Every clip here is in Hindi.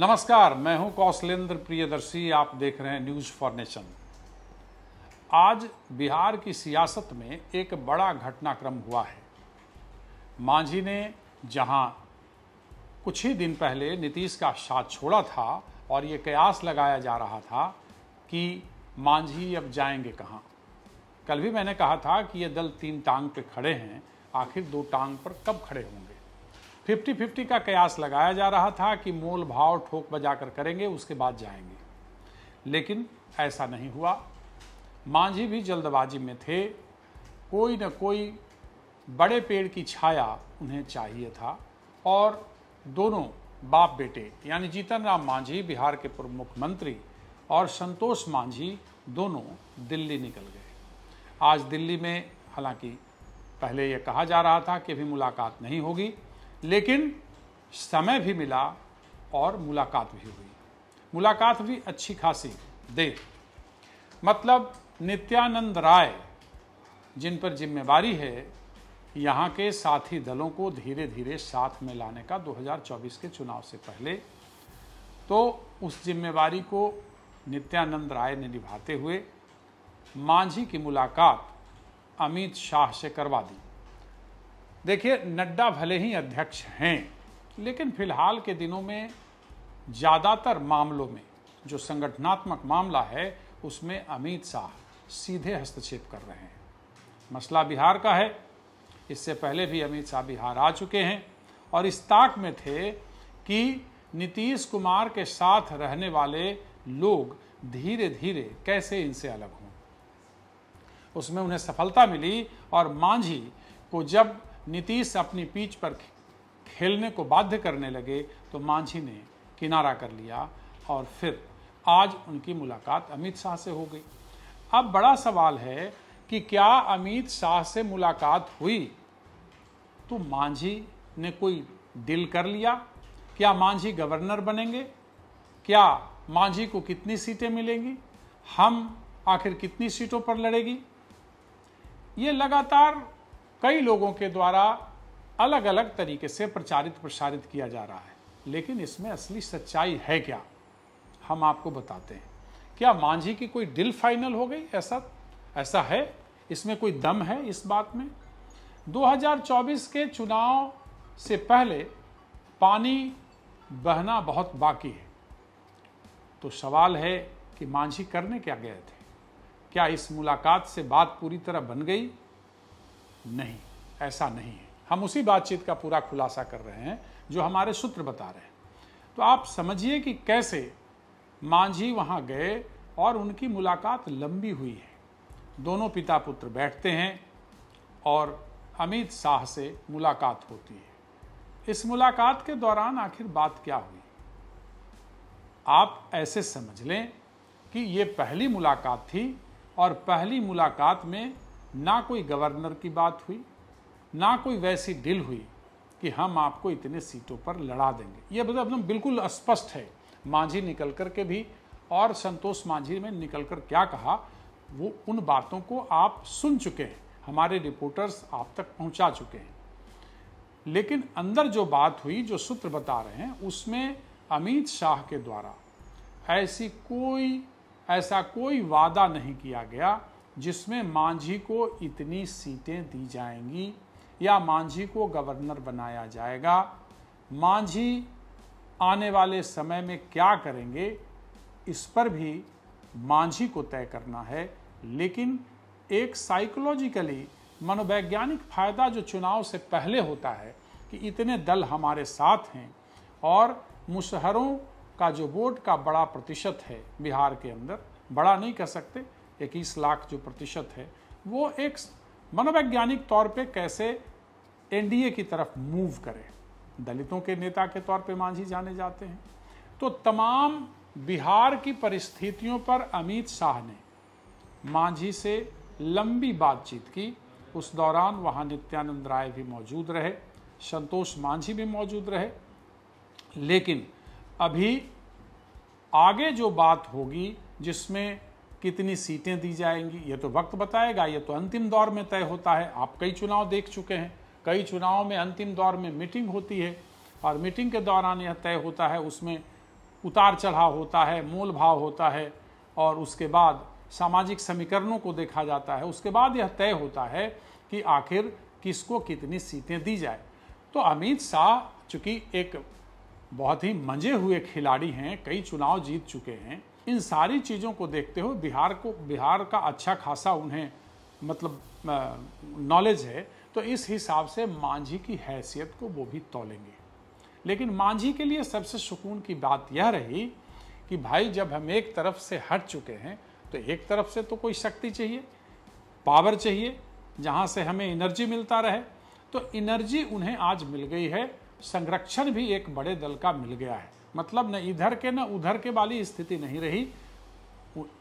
नमस्कार मैं हूं कौशलेंद्र प्रियदर्शी आप देख रहे हैं न्यूज़ फॉर नेशन आज बिहार की सियासत में एक बड़ा घटनाक्रम हुआ है मांझी ने जहां कुछ ही दिन पहले नीतीश का साथ छोड़ा था और ये कयास लगाया जा रहा था कि मांझी अब जाएंगे कहाँ कल भी मैंने कहा था कि ये दल तीन टांग पे खड़े हैं आखिर दो टांग पर कब खड़े होंगे फिफ्टी फिफ्टी का कयास लगाया जा रहा था कि मोल भाव ठोक बजा कर करेंगे उसके बाद जाएंगे लेकिन ऐसा नहीं हुआ मांझी भी जल्दबाजी में थे कोई न कोई बड़े पेड़ की छाया उन्हें चाहिए था और दोनों बाप बेटे यानी जीतन राम मांझी बिहार के पूर्व मुख्यमंत्री और संतोष मांझी दोनों दिल्ली निकल गए आज दिल्ली में हालांकि पहले यह कहा जा रहा था कि अभी मुलाकात नहीं होगी लेकिन समय भी मिला और मुलाकात भी हुई मुलाकात भी अच्छी खासी दे मतलब नित्यानंद राय जिन पर जिम्मेवारी है यहाँ के साथी दलों को धीरे धीरे साथ में लाने का 2024 के चुनाव से पहले तो उस जिम्मेवारी को नित्यानंद राय ने निभाते हुए मांझी की मुलाकात अमित शाह से करवा दी देखिए नड्डा भले ही अध्यक्ष हैं लेकिन फिलहाल के दिनों में ज़्यादातर मामलों में जो संगठनात्मक मामला है उसमें अमित शाह सीधे हस्तक्षेप कर रहे हैं मसला बिहार का है इससे पहले भी अमित शाह बिहार आ चुके हैं और इस ताक में थे कि नीतीश कुमार के साथ रहने वाले लोग धीरे धीरे कैसे इनसे अलग हों उसमें उन्हें सफलता मिली और मांझी को जब नीतीश अपनी पीच पर खेलने को बाध्य करने लगे तो मांझी ने किनारा कर लिया और फिर आज उनकी मुलाकात अमित शाह से हो गई अब बड़ा सवाल है कि क्या अमित शाह से मुलाकात हुई तो मांझी ने कोई डील कर लिया क्या मांझी गवर्नर बनेंगे क्या मांझी को कितनी सीटें मिलेंगी हम आखिर कितनी सीटों पर लड़ेगी ये लगातार कई लोगों के द्वारा अलग अलग तरीके से प्रचारित प्रसारित किया जा रहा है लेकिन इसमें असली सच्चाई है क्या हम आपको बताते हैं क्या मांझी की कोई डील फाइनल हो गई ऐसा ऐसा है इसमें कोई दम है इस बात में 2024 के चुनाव से पहले पानी बहना बहुत बाकी है तो सवाल है कि मांझी करने क्या गए थे क्या इस मुलाकात से बात पूरी तरह बन गई नहीं ऐसा नहीं है हम उसी बातचीत का पूरा खुलासा कर रहे हैं जो हमारे सूत्र बता रहे हैं तो आप समझिए कि कैसे मांझी वहाँ गए और उनकी मुलाकात लंबी हुई है दोनों पिता पुत्र बैठते हैं और अमित शाह से मुलाकात होती है इस मुलाकात के दौरान आखिर बात क्या हुई आप ऐसे समझ लें कि ये पहली मुलाकात थी और पहली मुलाकात में ना कोई गवर्नर की बात हुई ना कोई वैसी डील हुई कि हम आपको इतने सीटों पर लड़ा देंगे यह मतलब एकदम बिल्कुल स्पष्ट है मांझी निकल कर के भी और संतोष मांझी में निकल कर क्या कहा वो उन बातों को आप सुन चुके हैं हमारे रिपोर्टर्स आप तक पहुंचा चुके हैं लेकिन अंदर जो बात हुई जो सूत्र बता रहे हैं उसमें अमित शाह के द्वारा ऐसी कोई ऐसा कोई वादा नहीं किया गया जिसमें मांझी को इतनी सीटें दी जाएंगी या मांझी को गवर्नर बनाया जाएगा मांझी आने वाले समय में क्या करेंगे इस पर भी मांझी को तय करना है लेकिन एक साइकोलॉजिकली मनोवैज्ञानिक फायदा जो चुनाव से पहले होता है कि इतने दल हमारे साथ हैं और मुशहरों का जो वोट का बड़ा प्रतिशत है बिहार के अंदर बड़ा नहीं कह सकते इक्कीस लाख जो प्रतिशत है वो एक मनोवैज्ञानिक तौर पे कैसे एनडीए की तरफ मूव करे दलितों के नेता के तौर पे मांझी जाने जाते हैं तो तमाम बिहार की परिस्थितियों पर अमित शाह ने मांझी से लंबी बातचीत की उस दौरान वहाँ नित्यानंद राय भी मौजूद रहे संतोष मांझी भी मौजूद रहे लेकिन अभी आगे जो बात होगी जिसमें कितनी सीटें दी जाएंगी ये तो वक्त बताएगा ये तो अंतिम दौर में तय होता है आप कई चुनाव देख चुके हैं कई चुनाव में अंतिम दौर में मीटिंग होती है और मीटिंग के दौरान यह तय होता है उसमें उतार चढ़ाव होता है मूल भाव होता है और उसके बाद सामाजिक समीकरणों को देखा जाता है उसके बाद यह तय होता है कि आखिर किसको कितनी सीटें दी जाए तो अमित शाह चूंकि एक बहुत ही मजे हुए खिलाड़ी हैं कई चुनाव जीत चुके हैं इन सारी चीज़ों को देखते हो बिहार को बिहार का अच्छा खासा उन्हें मतलब नॉलेज है तो इस हिसाब से मांझी की हैसियत को वो भी तोलेंगे लेकिन मांझी के लिए सबसे सुकून की बात यह रही कि भाई जब हम एक तरफ से हट चुके हैं तो एक तरफ से तो कोई शक्ति चाहिए पावर चाहिए जहाँ से हमें एनर्जी मिलता रहे तो एनर्जी उन्हें आज मिल गई है संरक्षण भी एक बड़े दल का मिल गया है मतलब न इधर के न उधर के वाली स्थिति नहीं रही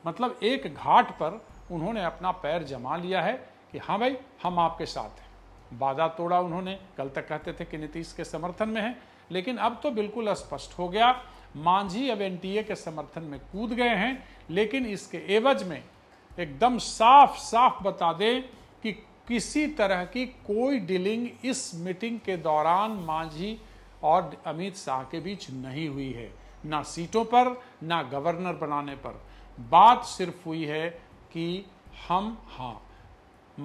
मतलब एक घाट पर उन्होंने अपना पैर जमा लिया है कि हाँ भाई हम आपके साथ हैं वादा तोड़ा उन्होंने कल तक कहते थे कि नीतीश के समर्थन में है लेकिन अब तो बिल्कुल स्पष्ट हो गया मांझी अब एनटीए के समर्थन में कूद गए हैं लेकिन इसके एवज में एकदम साफ साफ बता दें कि किसी तरह की कोई डीलिंग इस मीटिंग के दौरान मांझी और अमित शाह के बीच नहीं हुई है ना सीटों पर ना गवर्नर बनाने पर बात सिर्फ हुई है कि हम हाँ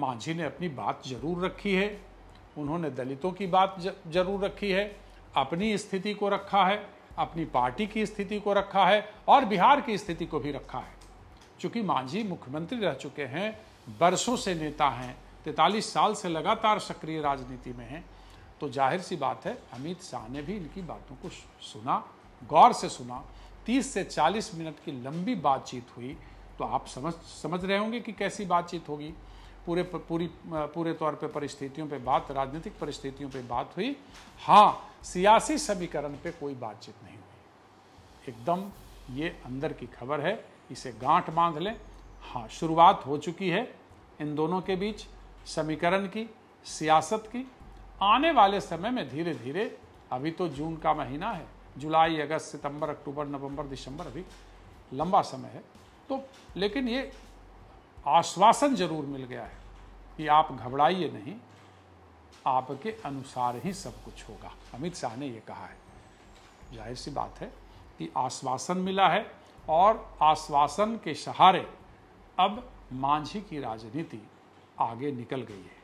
मांझी ने अपनी बात जरूर रखी है उन्होंने दलितों की बात जरूर रखी है अपनी स्थिति को रखा है अपनी पार्टी की स्थिति को रखा है और बिहार की स्थिति को भी रखा है क्योंकि मांझी मुख्यमंत्री रह चुके हैं बरसों से नेता हैं तैतालीस साल से लगातार सक्रिय राजनीति में हैं तो जाहिर सी बात है अमित शाह ने भी इनकी बातों को सुना गौर से सुना 30 से 40 मिनट की लंबी बातचीत हुई तो आप समझ समझ रहे होंगे कि कैसी बातचीत होगी पूरे पूरी पूरे तौर पे परिस्थितियों पे बात राजनीतिक परिस्थितियों पे बात हुई हाँ सियासी समीकरण पे कोई बातचीत नहीं हुई एकदम ये अंदर की खबर है इसे गांठ बांध लें हाँ शुरुआत हो चुकी है इन दोनों के बीच समीकरण की सियासत की आने वाले समय में धीरे धीरे अभी तो जून का महीना है जुलाई अगस्त सितंबर अक्टूबर नवंबर दिसंबर अभी लंबा समय है तो लेकिन ये आश्वासन जरूर मिल गया है कि आप घबराइए नहीं आपके अनुसार ही सब कुछ होगा अमित शाह ने ये कहा है जाहिर सी बात है कि आश्वासन मिला है और आश्वासन के सहारे अब मांझी की राजनीति आगे निकल गई है